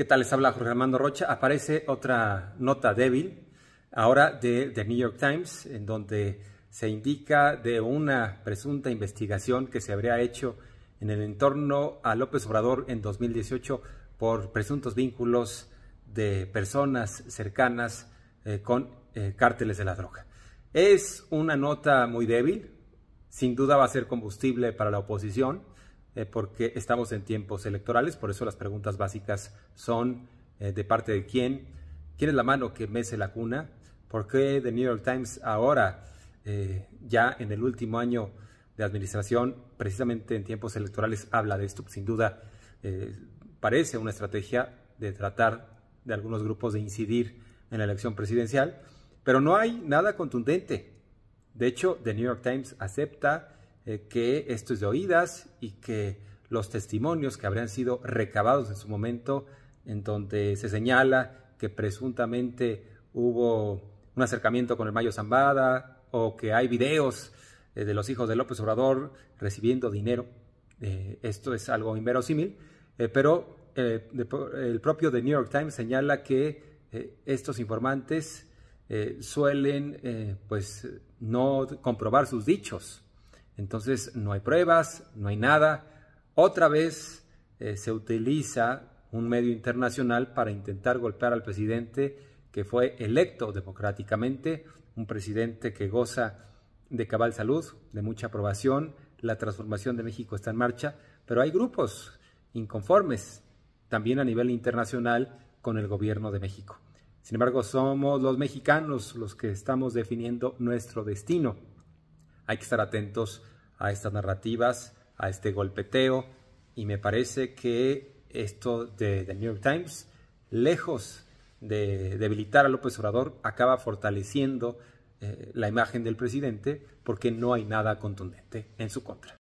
¿Qué tal? Les habla Jorge Armando Rocha. Aparece otra nota débil, ahora de The New York Times, en donde se indica de una presunta investigación que se habría hecho en el entorno a López Obrador en 2018 por presuntos vínculos de personas cercanas eh, con eh, cárteles de la droga. Es una nota muy débil, sin duda va a ser combustible para la oposición, eh, porque estamos en tiempos electorales, por eso las preguntas básicas son eh, de parte de quién, quién es la mano que mece la cuna, por qué The New York Times ahora, eh, ya en el último año de administración, precisamente en tiempos electorales, habla de esto. Sin duda, parece una estrategia de tratar de algunos grupos de incidir en la elección presidencial, pero no hay nada contundente. De hecho, The New York Times acepta eh, que esto es de oídas y que los testimonios que habrían sido recabados en su momento, en donde se señala que presuntamente hubo un acercamiento con el Mayo Zambada o que hay videos eh, de los hijos de López Obrador recibiendo dinero. Eh, esto es algo inverosímil, pero el propio The New York Times señala que estos informantes suelen pues, no comprobar sus dichos entonces no hay pruebas, no hay nada. Otra vez eh, se utiliza un medio internacional para intentar golpear al presidente que fue electo democráticamente, un presidente que goza de cabal salud, de mucha aprobación, la transformación de México está en marcha, pero hay grupos inconformes también a nivel internacional con el gobierno de México. Sin embargo, somos los mexicanos los que estamos definiendo nuestro destino. Hay que estar atentos a estas narrativas, a este golpeteo, y me parece que esto de The New York Times, lejos de debilitar a López Obrador, acaba fortaleciendo eh, la imagen del presidente porque no hay nada contundente en su contra.